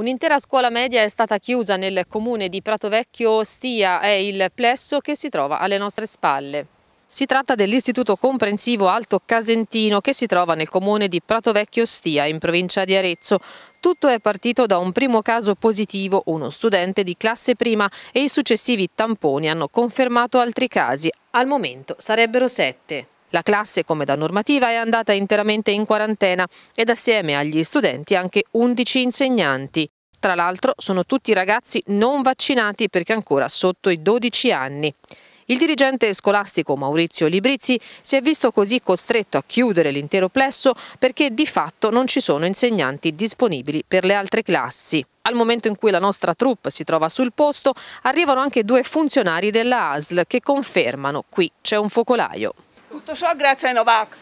Un'intera scuola media è stata chiusa nel comune di Pratovecchio Ostia, è il plesso che si trova alle nostre spalle. Si tratta dell'Istituto Comprensivo Alto Casentino che si trova nel comune di Pratovecchio Stia, in provincia di Arezzo. Tutto è partito da un primo caso positivo, uno studente di classe prima e i successivi tamponi hanno confermato altri casi. Al momento sarebbero sette. La classe, come da normativa, è andata interamente in quarantena ed assieme agli studenti anche 11 insegnanti. Tra l'altro sono tutti ragazzi non vaccinati perché ancora sotto i 12 anni. Il dirigente scolastico Maurizio Librizzi si è visto così costretto a chiudere l'intero plesso perché di fatto non ci sono insegnanti disponibili per le altre classi. Al momento in cui la nostra troupe si trova sul posto, arrivano anche due funzionari della ASL che confermano qui c'è un focolaio. Tutto ciò grazie ai Novax.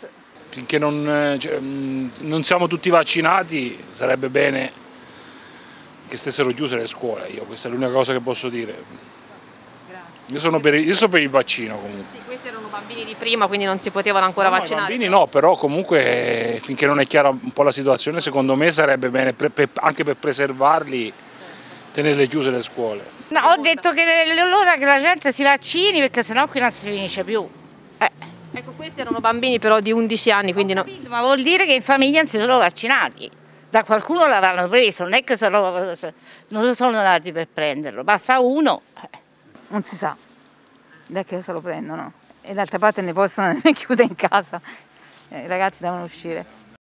Finché non, eh, cioè, mm, non siamo tutti vaccinati sarebbe bene che stessero chiuse le scuole, io questa è l'unica cosa che posso dire. Io sono, per, io sono, per, il vaccino comunque. Sì, questi erano bambini di prima, quindi non si potevano ancora no, vaccinare. No, bambini no, però comunque eh, finché non è chiara un po' la situazione, secondo me sarebbe bene per, per, anche per preservarli certo. tenerle chiuse le scuole. No, ho detto che è l'ora che la gente si vaccini perché sennò qui non si finisce più. Ecco, questi erano bambini però di 11 anni, quindi no. Capito, ma vuol dire che in famiglia non si sono vaccinati. Da qualcuno l'avranno preso, non è che sono, non sono andati per prenderlo, basta uno. Eh, non si sa da che se lo prendono e d'altra parte ne possono nemmeno chiudere in casa, eh, i ragazzi devono uscire.